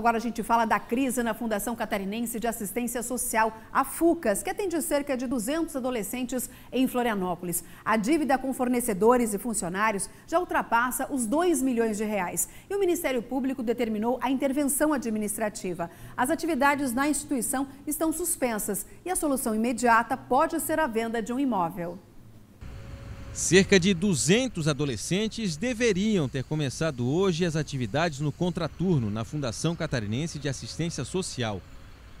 Agora a gente fala da crise na Fundação Catarinense de Assistência Social, a FUCAS, que atende cerca de 200 adolescentes em Florianópolis. A dívida com fornecedores e funcionários já ultrapassa os 2 milhões de reais e o Ministério Público determinou a intervenção administrativa. As atividades na instituição estão suspensas e a solução imediata pode ser a venda de um imóvel. Cerca de 200 adolescentes deveriam ter começado hoje as atividades no contraturno na Fundação Catarinense de Assistência Social.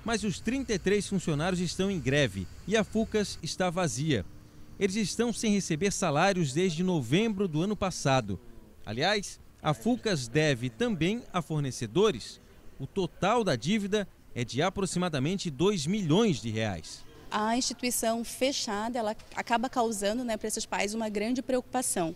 Mas os 33 funcionários estão em greve e a FUCAS está vazia. Eles estão sem receber salários desde novembro do ano passado. Aliás, a FUCAS deve também a fornecedores. O total da dívida é de aproximadamente 2 milhões de reais a instituição fechada ela acaba causando né, para esses pais uma grande preocupação,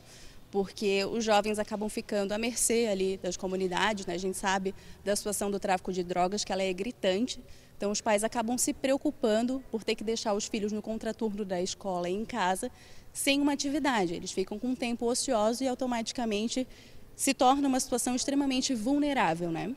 porque os jovens acabam ficando à mercê ali das comunidades, né? a gente sabe da situação do tráfico de drogas que ela é gritante, então os pais acabam se preocupando por ter que deixar os filhos no contraturno da escola e em casa sem uma atividade, eles ficam com um tempo ocioso e automaticamente se torna uma situação extremamente vulnerável, né?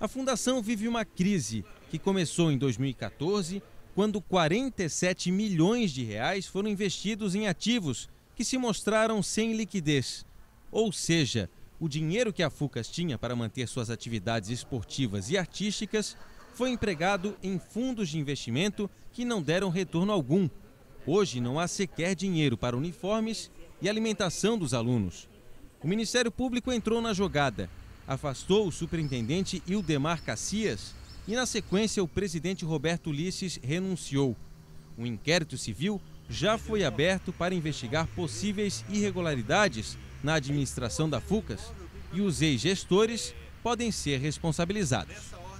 A fundação vive uma crise que começou em 2014 quando 47 milhões de reais foram investidos em ativos que se mostraram sem liquidez. Ou seja, o dinheiro que a Fucas tinha para manter suas atividades esportivas e artísticas foi empregado em fundos de investimento que não deram retorno algum. Hoje não há sequer dinheiro para uniformes e alimentação dos alunos. O Ministério Público entrou na jogada, afastou o superintendente Ildemar Cacias e, na sequência, o presidente Roberto Ulisses renunciou. Um inquérito civil já foi aberto para investigar possíveis irregularidades na administração da FUCAS e os ex-gestores podem ser responsabilizados.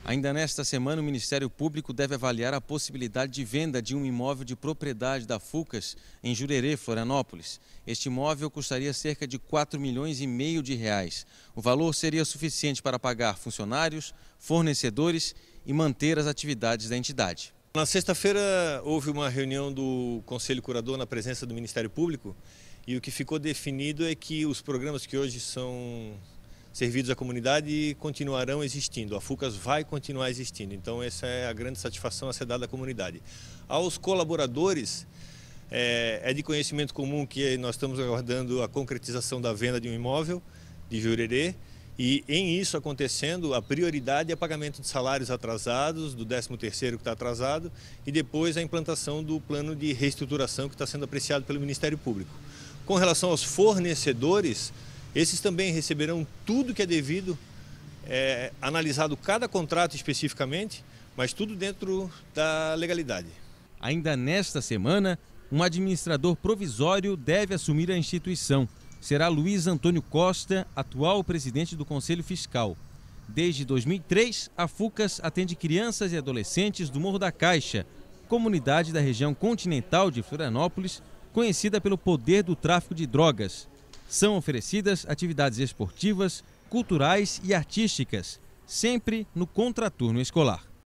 Ainda nesta semana, o Ministério Público deve avaliar a possibilidade de venda de um imóvel de propriedade da Fucas em Jurerê, Florianópolis. Este imóvel custaria cerca de 4 milhões e meio de reais. O valor seria suficiente para pagar funcionários, fornecedores e manter as atividades da entidade. Na sexta-feira houve uma reunião do Conselho Curador na presença do Ministério Público e o que ficou definido é que os programas que hoje são servidos à comunidade continuarão existindo. A FUCAS vai continuar existindo, então essa é a grande satisfação a ser dada à comunidade. Aos colaboradores, eh, é, de conhecimento comum que nós estamos aguardando a concretização da venda de um imóvel de Jurerê, e em isso acontecendo, a prioridade é pagamento de salários atrasados, do 13º que está atrasado, e depois a implantação do plano de reestruturação que está sendo apreciado pelo Ministério Público. Com relação aos fornecedores, esses também receberão tudo que é devido, é, analisado cada contrato especificamente, mas tudo dentro da legalidade. Ainda nesta semana, um administrador provisório deve assumir a instituição será Luiz Antônio Costa, atual presidente do Conselho Fiscal. Desde 2003, a FUCAS atende crianças e adolescentes do Morro da Caixa, comunidade da região continental de Florianópolis, conhecida pelo poder do tráfico de drogas. São oferecidas atividades esportivas, culturais e artísticas, sempre no contraturno escolar.